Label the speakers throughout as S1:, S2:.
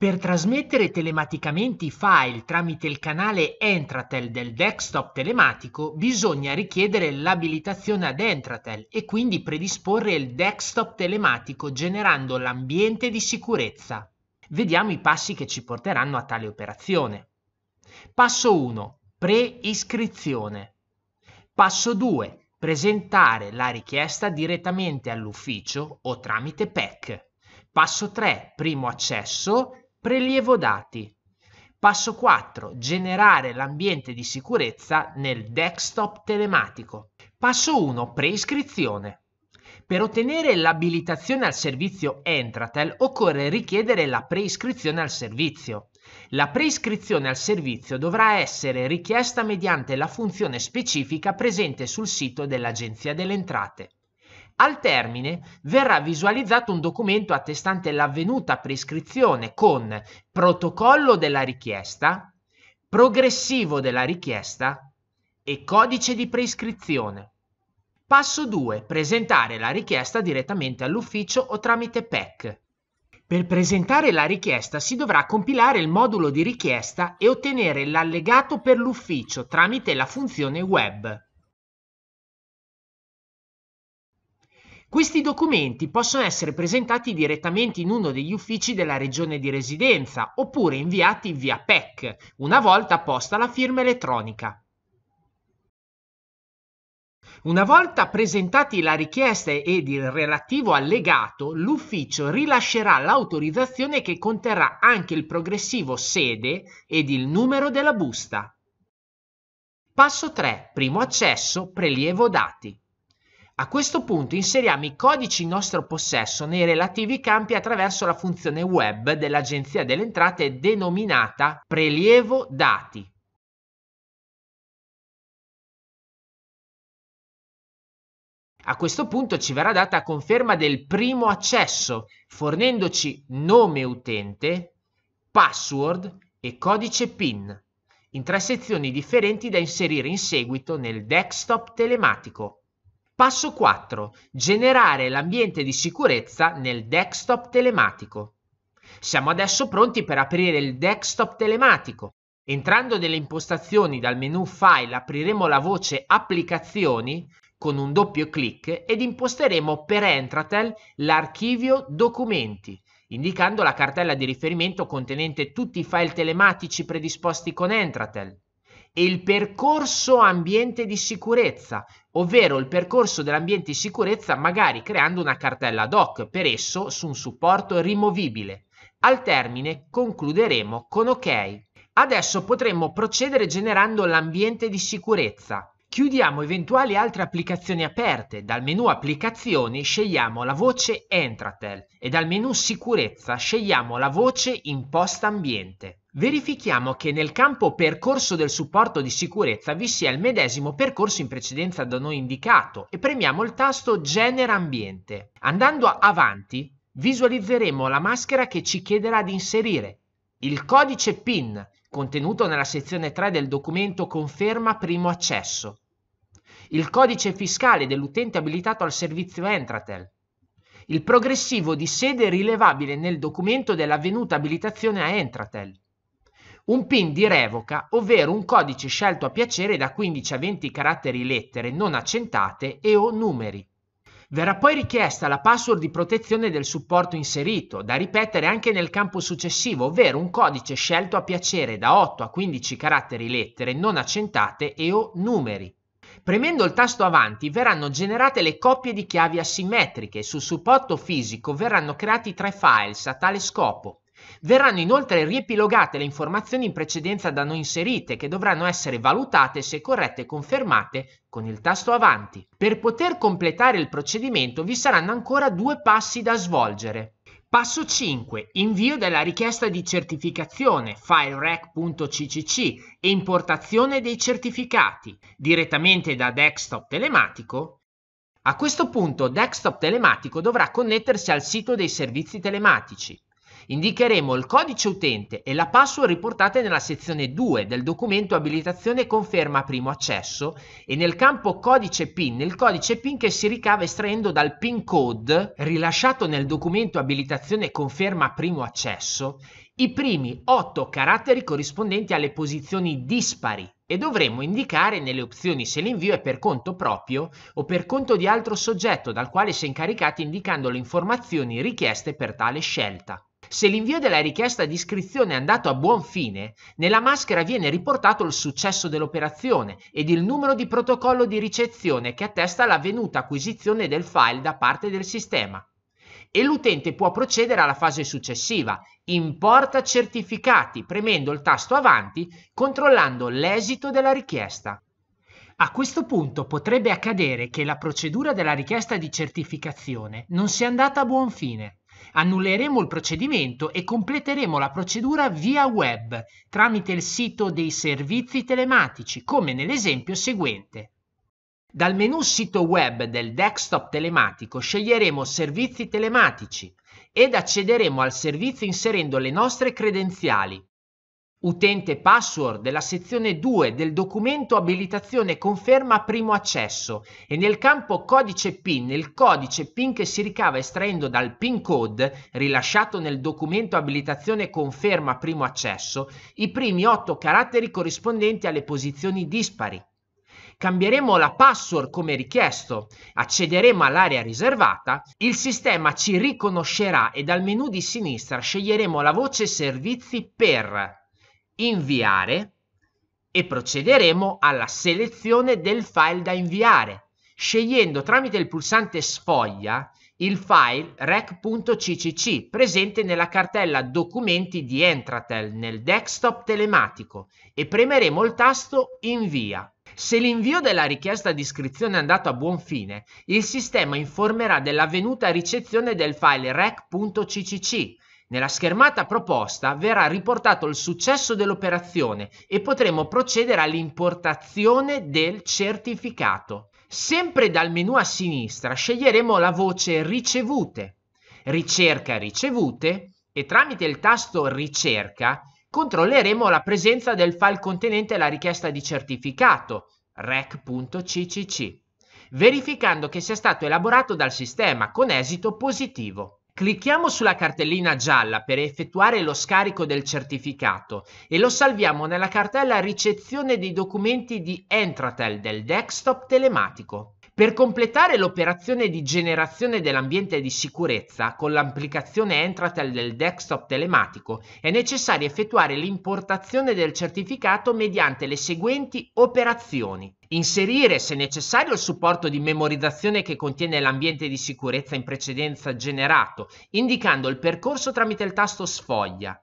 S1: Per trasmettere telematicamente i file tramite il canale Entratel del desktop telematico bisogna richiedere l'abilitazione ad Entratel e quindi predisporre il desktop telematico generando l'ambiente di sicurezza. Vediamo i passi che ci porteranno a tale operazione. Passo 1. Pre-iscrizione. Passo 2. Presentare la richiesta direttamente all'ufficio o tramite PEC. Passo 3. Primo accesso Prelievo dati. Passo 4. Generare l'ambiente di sicurezza nel desktop telematico. Passo 1. Preiscrizione. Per ottenere l'abilitazione al servizio Entratel occorre richiedere la preiscrizione al servizio. La preiscrizione al servizio dovrà essere richiesta mediante la funzione specifica presente sul sito dell'Agenzia delle Entrate. Al termine verrà visualizzato un documento attestante l'avvenuta prescrizione con protocollo della richiesta, progressivo della richiesta e codice di prescrizione. Passo 2. Presentare la richiesta direttamente all'ufficio o tramite PEC. Per presentare la richiesta si dovrà compilare il modulo di richiesta e ottenere l'allegato per l'ufficio tramite la funzione web. Questi documenti possono essere presentati direttamente in uno degli uffici della regione di residenza oppure inviati via PEC, una volta posta la firma elettronica. Una volta presentati la richiesta ed il relativo allegato, l'ufficio rilascerà l'autorizzazione che conterrà anche il progressivo sede ed il numero della busta. Passo 3. Primo accesso, prelievo dati. A questo punto inseriamo i codici in nostro possesso nei relativi campi attraverso la funzione web dell'Agenzia delle Entrate denominata prelievo dati. A questo punto ci verrà data conferma del primo accesso, fornendoci nome utente, password e codice PIN, in tre sezioni differenti da inserire in seguito nel desktop telematico. Passo 4. Generare l'ambiente di sicurezza nel desktop telematico. Siamo adesso pronti per aprire il desktop telematico. Entrando nelle impostazioni dal menu File apriremo la voce Applicazioni con un doppio clic ed imposteremo per Entratel l'archivio Documenti, indicando la cartella di riferimento contenente tutti i file telematici predisposti con Entratel e il percorso ambiente di sicurezza, ovvero il percorso dell'ambiente di sicurezza magari creando una cartella ad hoc per esso su un supporto rimovibile. Al termine concluderemo con OK. Adesso potremmo procedere generando l'ambiente di sicurezza. Chiudiamo eventuali altre applicazioni aperte. Dal menu Applicazioni scegliamo la voce Entratel e dal menu Sicurezza scegliamo la voce Imposta Ambiente verifichiamo che nel campo percorso del supporto di sicurezza vi sia il medesimo percorso in precedenza da noi indicato e premiamo il tasto genera ambiente. Andando avanti visualizzeremo la maschera che ci chiederà di inserire, il codice PIN contenuto nella sezione 3 del documento conferma primo accesso, il codice fiscale dell'utente abilitato al servizio Entratel, il progressivo di sede rilevabile nel documento dell'avvenuta abilitazione a Entratel, un PIN di revoca, ovvero un codice scelto a piacere da 15 a 20 caratteri lettere non accentate e o numeri. Verrà poi richiesta la password di protezione del supporto inserito, da ripetere anche nel campo successivo, ovvero un codice scelto a piacere da 8 a 15 caratteri lettere non accentate e o numeri. Premendo il tasto avanti verranno generate le coppie di chiavi asimmetriche sul supporto fisico verranno creati tre files a tale scopo. Verranno inoltre riepilogate le informazioni in precedenza da noi inserite che dovranno essere valutate se corrette e confermate con il tasto avanti. Per poter completare il procedimento vi saranno ancora due passi da svolgere. Passo 5. Invio della richiesta di certificazione FileRec.ccc e importazione dei certificati direttamente da desktop telematico. A questo punto desktop telematico dovrà connettersi al sito dei servizi telematici. Indicheremo il codice utente e la password riportate nella sezione 2 del documento abilitazione conferma primo accesso e nel campo codice PIN il codice PIN che si ricava estraendo dal PIN code rilasciato nel documento abilitazione conferma primo accesso i primi 8 caratteri corrispondenti alle posizioni dispari e dovremo indicare nelle opzioni se l'invio è per conto proprio o per conto di altro soggetto dal quale si è incaricati indicando le informazioni richieste per tale scelta. Se l'invio della richiesta di iscrizione è andato a buon fine, nella maschera viene riportato il successo dell'operazione ed il numero di protocollo di ricezione che attesta l'avvenuta acquisizione del file da parte del sistema. E l'utente può procedere alla fase successiva, importa certificati, premendo il tasto avanti, controllando l'esito della richiesta. A questo punto potrebbe accadere che la procedura della richiesta di certificazione non sia andata a buon fine Annulleremo il procedimento e completeremo la procedura via web tramite il sito dei servizi telematici, come nell'esempio seguente. Dal menu sito web del desktop telematico sceglieremo servizi telematici ed accederemo al servizio inserendo le nostre credenziali utente password della sezione 2 del documento abilitazione conferma primo accesso e nel campo codice PIN il codice PIN che si ricava estraendo dal PIN code rilasciato nel documento abilitazione conferma primo accesso i primi 8 caratteri corrispondenti alle posizioni dispari. Cambieremo la password come richiesto, accederemo all'area riservata, il sistema ci riconoscerà e dal menu di sinistra sceglieremo la voce servizi per inviare e procederemo alla selezione del file da inviare, scegliendo tramite il pulsante sfoglia il file rec.ccc presente nella cartella documenti di Entratel nel desktop telematico e premeremo il tasto invia. Se l'invio della richiesta di iscrizione è andato a buon fine, il sistema informerà dell'avvenuta ricezione del file rec.ccc nella schermata proposta verrà riportato il successo dell'operazione e potremo procedere all'importazione del certificato. Sempre dal menu a sinistra sceglieremo la voce ricevute, ricerca ricevute e tramite il tasto ricerca controlleremo la presenza del file contenente la richiesta di certificato rec.ccc verificando che sia stato elaborato dal sistema con esito positivo. Clicchiamo sulla cartellina gialla per effettuare lo scarico del certificato e lo salviamo nella cartella ricezione dei documenti di Entratel del desktop telematico. Per completare l'operazione di generazione dell'ambiente di sicurezza con l'applicazione Entratel del desktop telematico è necessario effettuare l'importazione del certificato mediante le seguenti operazioni. Inserire, se necessario, il supporto di memorizzazione che contiene l'ambiente di sicurezza in precedenza generato, indicando il percorso tramite il tasto sfoglia.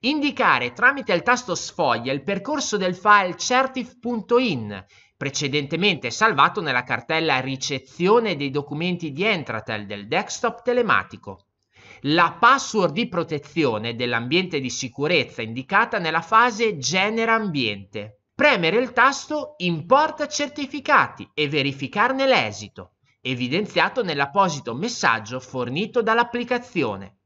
S1: Indicare tramite il tasto sfoglia il percorso del file certif.in precedentemente salvato nella cartella ricezione dei documenti di Entratel del desktop telematico. La password di protezione dell'ambiente di sicurezza indicata nella fase Genera ambiente. Premere il tasto Importa certificati e verificarne l'esito, evidenziato nell'apposito messaggio fornito dall'applicazione.